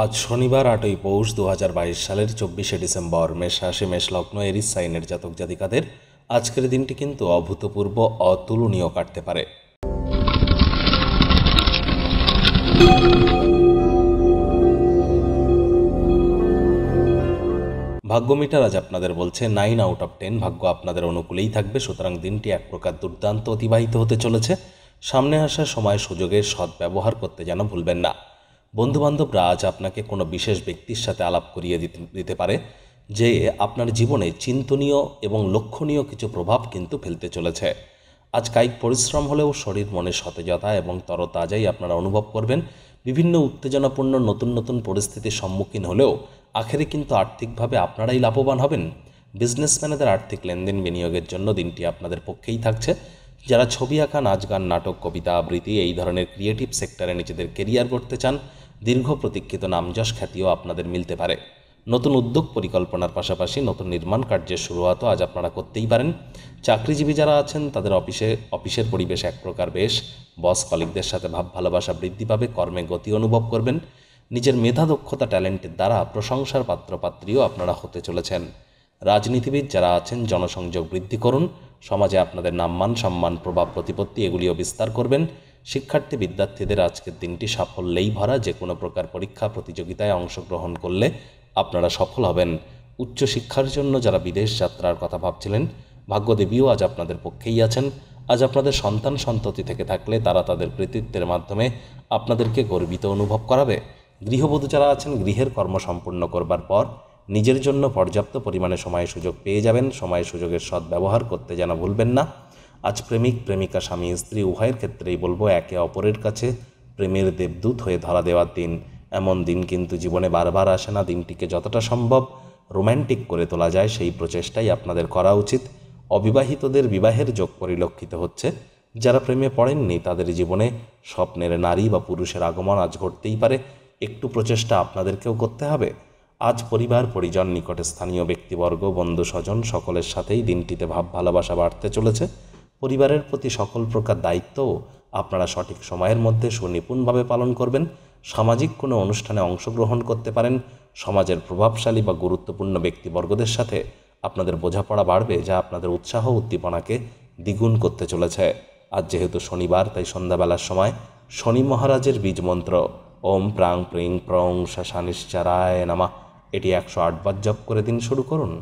আজ শনিবার আটই পৌষ দু সালের চব্বিশে ডিসেম্বর মেষ রাশি মেষ লগ্ন এরিস সাইনের জাতক জাতিকাদের আজকের দিনটি কিন্তু অভূতপূর্ব অতুলনীয় কাটতে পারে ভাগ্য মিটার আজ আপনাদের বলছে নাইন আউট অফ টেন ভাগ্য আপনাদের অনুকূলেই থাকবে সুতরাং দিনটি এক প্রকার দুর্দান্ত অতিবাহিত হতে চলেছে সামনে আসা সময় সুযোগের সদ্ব্যবহার করতে যেন ভুলবেন না বন্ধুবান্ধবরা আজ আপনাকে কোনো বিশেষ ব্যক্তির সাথে আলাপ করিয়ে দিতে পারে যে আপনার জীবনে চিন্তনীয় এবং লক্ষণীয় কিছু প্রভাব কিন্তু ফেলতে চলেছে আজ কায়িক পরিশ্রম হলেও শরীর মনে সতেজতা এবং তরতাজাই আপনারা অনুভব করবেন বিভিন্ন উত্তেজনাপূর্ণ নতুন নতুন পরিস্থিতির সম্মুখীন হলেও আখেরে কিন্তু আর্থিকভাবে আপনারাই লাভবান হবেন বিজনেসম্যানেদের আর্থিক লেনদেন বিনিয়োগের জন্য দিনটি আপনাদের পক্ষেই থাকছে যারা ছবি আঁকা নাচ গান নাটক কবিতা আবৃত্তি এই ধরনের ক্রিয়েটিভ সেক্টরে নিজেদের কেরিয়ার গড়তে চান দীর্ঘ প্রতীক্ষিত নামযশ খ্যাতিও আপনাদের মিলতে পারে নতুন উদ্যোগ পরিকল্পনার পাশাপাশি নতুন নির্মাণ কার্যের শুরুয়াতও আজ আপনারা করতেই পারেন চাকরিজীবী যারা আছেন তাদের অফিসে অফিসের পরিবেশ এক প্রকার বেশ বস কলিগদের সাথে ভাব ভালোবাসা বৃদ্ধি পাবে কর্মে গতি অনুভব করবেন নিজের মেধা দক্ষতা ট্যালেন্টের দ্বারা প্রশংসার পাত্রপাত্রীও আপনারা হতে চলেছেন রাজনীতিবিদ যারা আছেন জনসংযোগ বৃদ্ধি করুন সমাজে আপনাদের নামমান সম্মান প্রভাব প্রতিপত্তি এগুলিও বিস্তার করবেন শিক্ষার্থী বিদ্যার্থীদের আজকের দিনটি সাফল্যেই ভরা যে কোনো প্রকার পরীক্ষা প্রতিযোগিতায় অংশগ্রহণ করলে আপনারা সফল হবেন উচ্চশিক্ষার জন্য যারা বিদেশ যাত্রার কথা ভাবছিলেন ভাগ্যদেবীও আজ আপনাদের পক্ষেই আছেন আজ আপনাদের সন্তান সন্ততি থেকে থাকলে তারা তাদের কৃতিত্বের মাধ্যমে আপনাদেরকে গর্বিত অনুভব করাবে গৃহবধূ যারা আছেন গৃহের কর্ম সম্পূর্ণ করবার পর নিজের জন্য পর্যাপ্ত পরিমাণে সময় সুযোগ পেয়ে যাবেন সময় সুযোগের সদ্ব্যবহার করতে যেন ভুলবেন না আজ প্রেমিক প্রেমিকা স্বামী স্ত্রী উভয়ের ক্ষেত্রেই বলবো একে অপরের কাছে প্রেমের দেবদূত হয়ে ধরা দেওয়ার দিন এমন দিন কিন্তু জীবনে বারবার আসে না দিনটিকে যতটা সম্ভব রোম্যান্টিক করে তোলা যায় সেই প্রচেষ্টাই আপনাদের করা উচিত অবিবাহিতদের বিবাহের যোগ পরিলক্ষিত হচ্ছে যারা প্রেমে পড়েননি তাদের জীবনে স্বপ্নের নারী বা পুরুষের আগমন আজ ঘটতেই পারে একটু প্রচেষ্টা আপনাদেরকেও করতে হবে আজ পরিবার পরিজন নিকটে স্থানীয় ব্যক্তিবর্গ বন্ধু স্বজন সকলের সাথেই দিনটিতে ভাব ভালোবাসা বাড়তে চলেছে পরিবারের প্রতি সকল প্রকার দায়িত্ব আপনারা সঠিক সময়ের মধ্যে সুনিপুণভাবে পালন করবেন সামাজিক কোনো অনুষ্ঠানে অংশগ্রহণ করতে পারেন সমাজের প্রভাবশালী বা গুরুত্বপূর্ণ ব্যক্তিবর্গদের সাথে আপনাদের বোঝাপড়া বাড়বে যা আপনাদের উৎসাহ উদ্দীপনাকে দ্বিগুণ করতে চলেছে আজ যেহেতু শনিবার তাই সন্ধ্যাবেলার সময় শনি মহারাজের বীজ মন্ত্র ওম প্রাং প্রিং প্রং শাসানিশ্চারায় নামা এটি একশো আটবার জপ করে দিন শুরু করুন